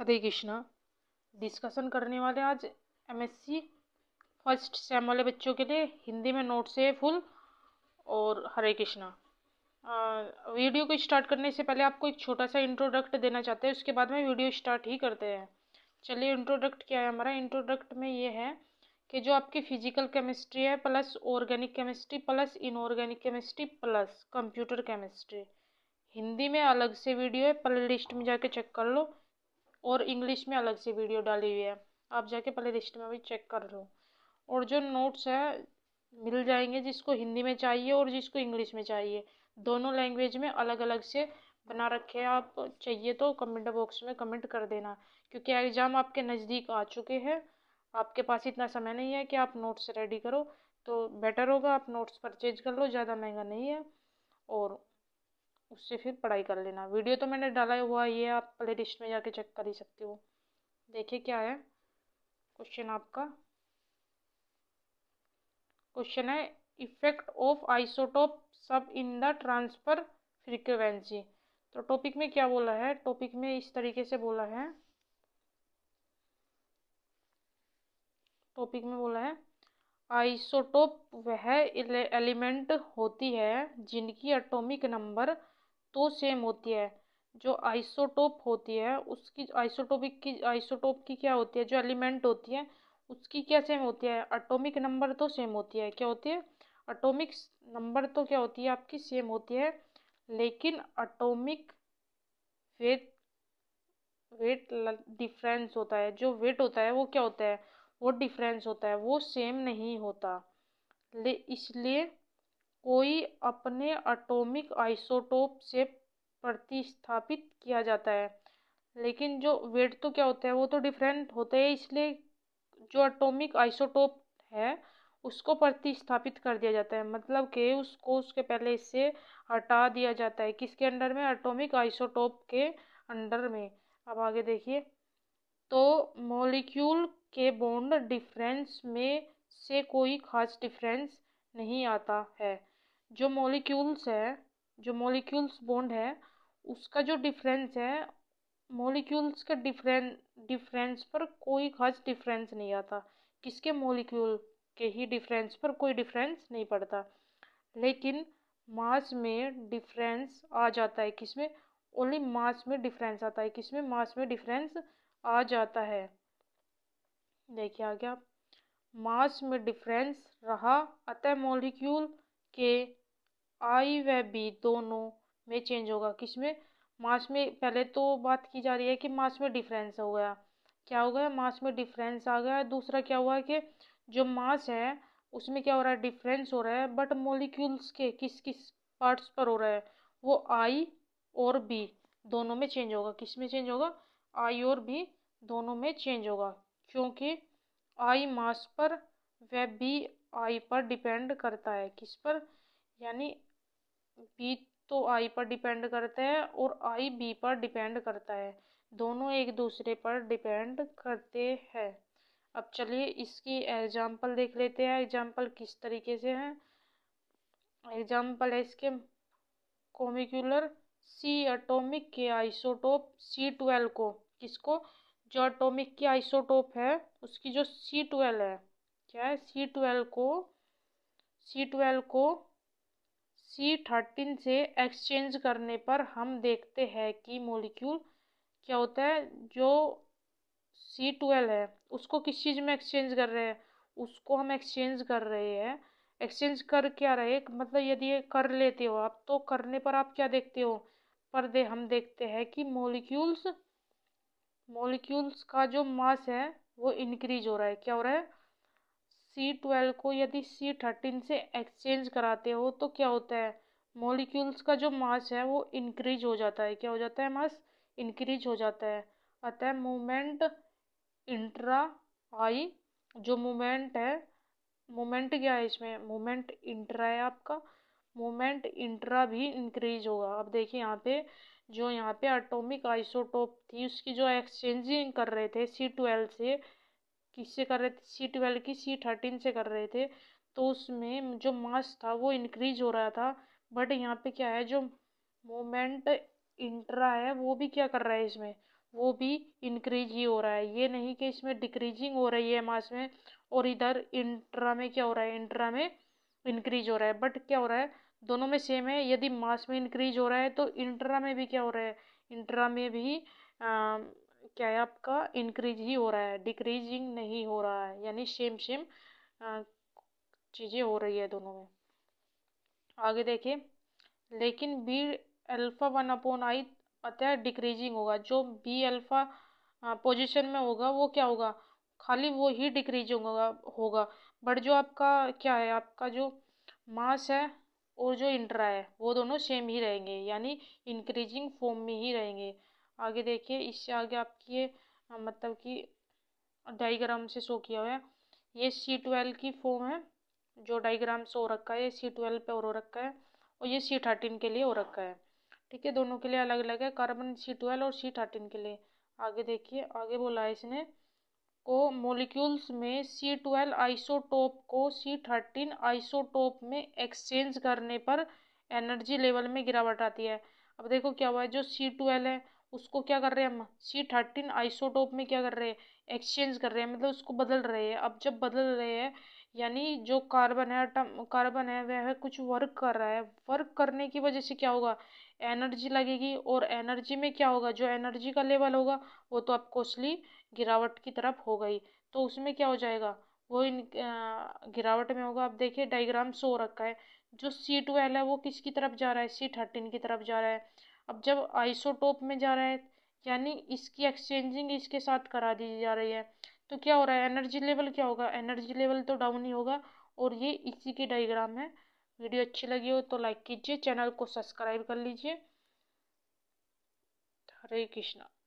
हरे Krishna discussion करने वाले आज एमएससी फर्स्ट सेम वाले बच्चों के लिए हिंदी में नोट्स है फुल और हरे कृष्णा वीडियो को स्टार्ट करने से पहले आपको एक छोटा सा इंट्रोडक्ट देना चाहते हैं उसके बाद में वीडियो स्टार्ट ही करते हैं चलिए इंट्रोडक्ट क्या है हमारा इंट्रोडक्ट में ये है कि जो आपकी फिजिकल केमिस्ट्री है plus organic chemistry plus inorganic chemistry plus computer chemistry Hindi में अलग से वीडियो है प्ले लिस्ट में जाके चेक कर लो और इंग्लिश में अलग से वीडियो डाली हुई है आप जाके पहले लिस्ट में भी चेक कर लो और जो नोट्स है मिल जाएंगे जिसको हिंदी में चाहिए और जिसको इंग्लिश में चाहिए दोनों लैंग्वेज में अलग अलग से बना रखे हैं आप चाहिए तो कमेंट बॉक्स में कमेंट कर देना क्योंकि एग्ज़ाम आपके नज़दीक आ चुके हैं आपके पास इतना समय नहीं है कि आप नोट्स रेडी करो तो बेटर होगा आप नोट्स परचेज कर लो ज़्यादा महंगा नहीं है और उससे फिर पढ़ाई कर लेना वीडियो तो मैंने डाला हुआ ये आप प्ले लिस्ट में जाके चेक कर ही सकते हो देखिए क्या है क्वेश्चन आपका क्वेश्चन है इफेक्ट ऑफ आइसोटोप सब इन द ट्रांसफर फ्रिक्वेंसी तो टॉपिक में क्या बोला है टॉपिक में इस तरीके से बोला है टॉपिक में बोला है आइसोटोप वह एलिमेंट होती है जिनकी एटॉमिक नंबर तो सेम होती है जो आइसोटोप होती है उसकी आइसोटोपिक की आइसोटोप की क्या होती है जो एलिमेंट होती है उसकी क्या सेम होती है अटोमिक नंबर तो सेम होती है क्या होती है अटोमिक नंबर तो क्या होती है आपकी सेम होती है लेकिन अटोमिक वेट वेट डिफरेंस होता है जो वेट होता है वो क्या होता है वो डिफरेंस होता है वो सेम नहीं होता ले इसलिए कोई अपने एटॉमिक आइसोटोप से प्रतिस्थापित किया जाता है लेकिन जो वेट तो क्या होता है वो तो डिफरेंट होते हैं इसलिए जो एटॉमिक आइसोटोप है उसको प्रतिस्थापित कर दिया जाता है मतलब कि उसको उसके पहले इससे हटा दिया जाता है किसके अंडर में एटॉमिक आइसोटोप के अंडर में अब आगे देखिए तो मॉलिक्यूल के बॉन्ड डिफरेंस में से कोई खास डिफरेंस नहीं आता है जो मॉलिक्यूल्स है जो मॉलिक्यूल्स बॉन्ड है उसका जो डिफरेंस है मॉलिक्यूल्स का डिफरेंस डिफरेंस पर कोई खास डिफरेंस नहीं आता किसके मॉलिक्यूल के ही डिफरेंस पर कोई डिफरेंस नहीं पड़ता लेकिन मास में डिफरेंस आ जाता है किसमें ओनली मास में डिफरेंस आता है किसमें मास में डिफरेंस आ जाता है देखिए आ गया मास में डिफरेंस रहा अतः मॉलिक्यूल के आई व बी दोनों में चेंज होगा किस में मास में पहले तो बात की जा रही है कि मास में डिफरेंस हो गया क्या हो गया मास में डिफरेंस आ गया दूसरा क्या हुआ कि जो मास है उसमें क्या हो रहा है डिफरेंस हो रहा है बट मोलिक्यूल्स के किस किस पार्ट्स पर हो रहा है वो आई और बी दोनों में चेंज होगा किस में चेंज होगा आई और बी दोनों में चेंज होगा क्योंकि आई मास पर व बी आई पर डिपेंड करता है किस पर यानी बी तो आई पर डिपेंड करता है और आई बी पर डिपेंड करता है दोनों एक दूसरे पर डिपेंड करते हैं अब चलिए इसकी एग्जाम्पल देख लेते हैं एग्जाम्पल किस तरीके से है एग्जाम्पल है इसके कोमिकुलर सी एटॉमिक के आइसोटोप सी ट्वेल्व को किसको जो एटॉमिक की आइसोटोप है उसकी जो सी ट्वेल्व है क्या है सी ट्वेल्व को सी ट्वेल्व को सी थर्टीन से एक्सचेंज करने पर हम देखते हैं कि मॉलिक्यूल क्या होता है जो सी ट्वेल्व है उसको किस चीज़ में एक्सचेंज कर रहे हैं उसको हम एक्सचेंज कर रहे हैं एक्सचेंज कर क्या रहे मतलब यदि ये कर लेते हो आप तो करने पर आप क्या देखते हो पर दे हम देखते हैं कि मोलिक्यूल्स मोलिक्यूल्स का जो मास है वो इंक्रीज हो रहा है क्या हो रहा है सी ट्वेल्व को यदि सी थर्टीन से एक्सचेंज कराते हो तो क्या होता है मॉलिक्यूल्स का जो मास है वो इंक्रीज हो जाता है क्या हो जाता है मास इंक्रीज हो जाता है अतः मोमेंट इंट्रा आई जो मोमेंट है मोमेंट क्या है इसमें मोमेंट इंट्रा है आपका मोमेंट इंट्रा भी इंक्रीज होगा अब देखिए यहाँ पे जो यहाँ पे एटॉमिक आइसोटोप थी उसकी जो एक्सचेंजिंग कर रहे थे सी ट्वेल्व से किससे कर रहे थे सी ट्वेल्व की सी थर्टीन से कर रहे थे तो उसमें जो मास था वो इंक्रीज हो रहा था बट यहाँ पे क्या है जो मोमेंट इंट्रा है वो भी क्या कर रहा है इसमें वो भी इंक्रीज ही हो रहा है ये नहीं कि इसमें डिक्रीजिंग हो रही है मास में और इधर इंट्रा में क्या हो रहा है इंट्रा में इंक्रीज हो रहा है बट क्या हो रहा है दोनों में सेम है यदि मास में इंक्रीज हो रहा है तो इंट्रा में भी क्या हो रहा है इंट्रा में भी क्या है आपका इंक्रीज ही हो रहा है डिक्रीजिंग नहीं हो रहा है यानी सेम सेम चीज़ें हो रही है दोनों में आगे देखें लेकिन B alpha one upon I अतः डिक्रीजिंग होगा जो बी अल्फ़ा पोजीशन में होगा वो क्या होगा खाली वो ही डिक्रीजिंग होगा होगा बट जो आपका क्या है आपका जो मास है और जो इंट्रा है वो दोनों सेम ही रहेंगे यानी इंक्रीजिंग फॉर्म में ही रहेंगे आगे देखिए इससे आगे आपकी ये मतलब कि डाइग्राम से शो किया हुआ है ये सी ट्वेल्व की फॉर्म है जो डाइग्राम से हो रखा है ये सी ट्वेल्व पर और हो रखा है और ये सी थर्टीन के लिए हो रखा है ठीक है दोनों के लिए अलग अलग है कार्बन सी ट्वेल्व और सी थर्टीन के लिए आगे देखिए आगे बोला है इसने को मोलिक्यूल्स में सी ट्वेल्व आइसोटोप को सी थर्टीन आइसोटोप में एक्सचेंज करने पर एनर्जी लेवल में गिरावट आती है अब देखो क्या हुआ है जो सी ट्वेल्व है उसको क्या कर रहे हैं हम सी थर्टीन आइसोटोप में क्या कर रहे हैं एक्सचेंज कर रहे हैं मतलब उसको बदल रहे हैं अब जब बदल रहे हैं यानी जो कार्बन है कार्बन है वह कुछ वर्क कर रहा है वर्क करने की वजह से क्या होगा एनर्जी लगेगी और एनर्जी में क्या होगा जो एनर्जी का लेवल होगा वो तो अब कॉस्टली गिरावट की तरफ हो गई तो उसमें क्या हो जाएगा वो इन गिरावट में होगा आप देखिए डायग्राम सो रखा है जो सी ट्वेल्व है वो किसकी तरफ जा रहा है सी थर्टीन की तरफ जा रहा है अब जब आइसोटोप में जा रहा है यानी इसकी एक्सचेंजिंग इसके साथ करा दी जा रही है तो क्या हो रहा है एनर्जी लेवल क्या होगा एनर्जी लेवल तो डाउन ही होगा और ये इसी के डायग्राम है वीडियो अच्छी लगी हो तो लाइक कीजिए चैनल को सब्सक्राइब कर लीजिए हरे कृष्णा